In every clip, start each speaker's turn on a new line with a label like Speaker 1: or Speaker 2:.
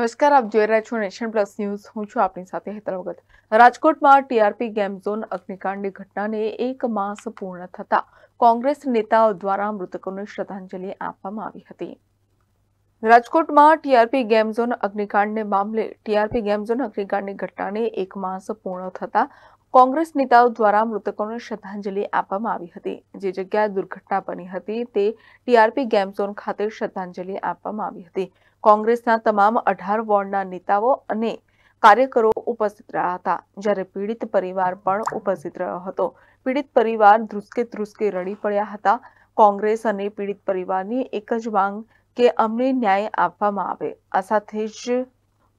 Speaker 1: નમસ્કાર આપ જોઈ રહ્યા છો નેશન પ્લસ ન્યૂઝ હું છું આપની સાથે હેતલ વગત રાજકોટમાં ટીઆરપી ગેમ ઝોન અગ્નિકાંડની ઘટનાને એક માસ પૂર્ણ થતાં કોંગ્રેસ નેતાઓ દ્વારા મૃતકોને શ્રદ્ધાંજલિ આપવામાં આવી હતી રાજકોટમાં ટીઆરપી ગેમ અગ્નિકાંડને મામલે ટીઆરપી ગેમ અગ્નિકાંડની ઘટનાને એક માસ પૂર્ણ થતા કોંગ્રેસ નેતાઓ દ્વારા મૃતકોને શ્રદ્ધાંજલિ આપવામાં આવી હતી જે જગ્યાએ દુર્ઘટના બની હતી તે ટીઆરપી ગેમ ખાતે શ્રદ્ધાંજલિ આપવામાં આવી હતી કોંગ્રેસના તમામ અઢાર વોર્ડના નેતાઓ અને કાર્યકરો ઉપસ્થિત રહ્યા હતા જ્યારે પીડિત પરિવાર પણ ઉપસ્થિત રહ્યો હતો પીડિત પરિવાર ધ્રુસકે ધ્રુસકે રડી પડ્યા હતા કોંગ્રેસ અને પીડિત પરિવારની એક જ માંગ કે અમને ન્યાય આપવામાં આવે આ સાથે જ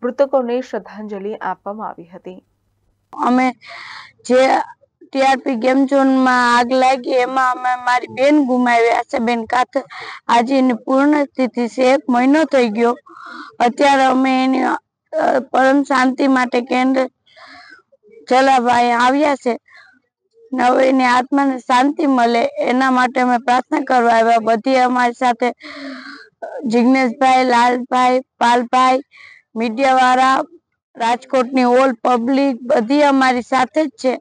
Speaker 1: મૃતકોને શ્રદ્ધાંજલિ આપવામાં આવી હતી
Speaker 2: અમે જે ટીઆરપી ગેમ ઝોનમાં આગ લાગી એમાં અમે મારી બેન ગુમાવ્યા છે બેન કાથ આજે એની પૂર્ણ સ્થિતિ છે એક મહિનો થઈ ગયો અત્યારે અમે એની પરમ શાંતિ માટે કેન્દ્ર જલાભાઈ આવ્યા છે હવે એની આત્માને શાંતિ મળે એના માટે અમે પ્રાર્થના કરવા આવ્યા બધી અમારી સાથે જિગ્નેશભાઈ લાલભાઈ પાલભાઈ મીડિયાવાળા રાજકોટની ઓલ પબ્લિક બધી અમારી સાથે જ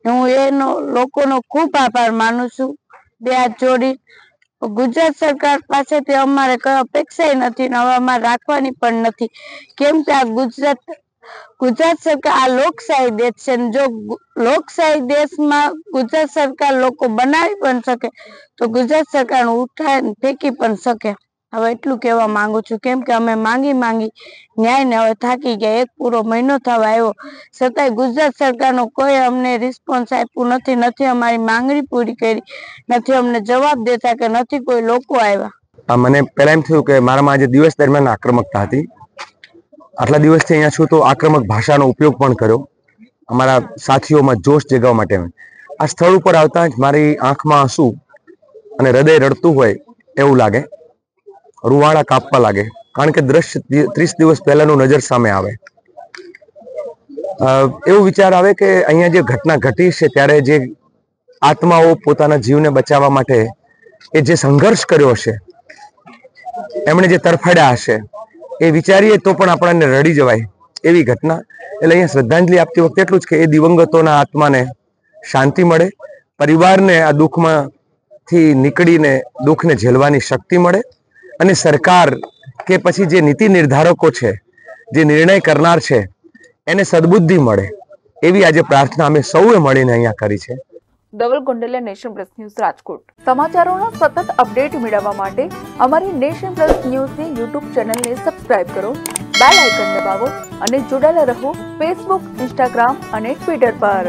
Speaker 2: છે હું એનો લોકોનો ખૂબ આભાર માનું છું બે હાથ જોડી ગુજરાત સરકાર પાસેથી અમારે કઈ અપેક્ષા નથી હવે રાખવાની પણ નથી કેમ કે આ ગુજરાત ગુજરાત સરકાર આ લોકશાહી દેશ છે જો લોકશાહી દેશમાં ગુજરાત સરકાર લોકો બનાવી પણ શકે તો ગુજરાત સરકાર ઉઠાય ફેંકી પણ શકે હવે એટલું કહેવા માંગુ છું કેમ કે અમે માંગી માંગી ન્યાયને હવે થાકી ગયા એક પૂરો મહિનો થવા આવ્યો છતાંય ગુજરાત સરકારનો કોઈ અમને રિસ્પોન્સ આપ્યું નથી નથી અમારી માંગણી પૂરી કરી નથી અમને જવાબ દેતા કે નથી કોઈ લોકો આવ્યા
Speaker 3: મને પહેલા એમ થયું કે મારામાં આજે દિવસ દરમિયાન આક્રમકતા હતી આટલા દિવસથી અહીંયા છું તો આક્રમક ભાષાનો ઉપયોગ પણ કર્યો અમારા સાથીઓમાં જોશ જગાવવા માટે આ સ્થળ ઉપર આવતા જ મારી આંખમાં આંસુ અને હૃદય રડતું હોય એવું લાગે રૂવાડા કાપવા લાગે કારણ કે દ્રશ્ય ત્રીસ દિવસ પહેલાનું નજર સામે આવે એવું વિચાર આવે કે અહીંયા જે ઘટના ઘટી છે ત્યારે જે આત્માઓ પોતાના જીવને બચાવવા માટે એ જે સંઘર્ષ કર્યો હશે એમણે જે તરફડ્યા હશે એ વિચારીએ તો પણ આપણને રડી જવાય એવી ઘટના એટલે અહીંયા શ્રદ્ધાંજલિ આપતી વખતે એટલું જ કે એ દિવંગતોના આત્માને શાંતિ મળે પરિવારને આ દુઃખમાંથી નીકળીને દુઃખને ઝેલવાની શક્તિ મળે અને સરકાર કે પછી જે નીતિ નિર્ધારકો છે જે નિર્ણય કરનાર છે એને સદબુદ્ધિ મળે એવી આજે પ્રાર્થના અમે સૌએ મળીને અહીંયા કરી છે
Speaker 1: Dhaval Gondaliya nation plus news Rajkot સમાચારોનો સતત અપડેટ મેળવવા માટે અમારી નેશન પ્લસ ન્યૂઝની યુટ્યુબ ચેનલને સબસ્ક્રાઇબ કરો બેલ આઇકન દબાવો અને જોડાયેલા રહો ફેસબુક ઇન્સ્ટાગ્રામ અને ટ્વિટર પર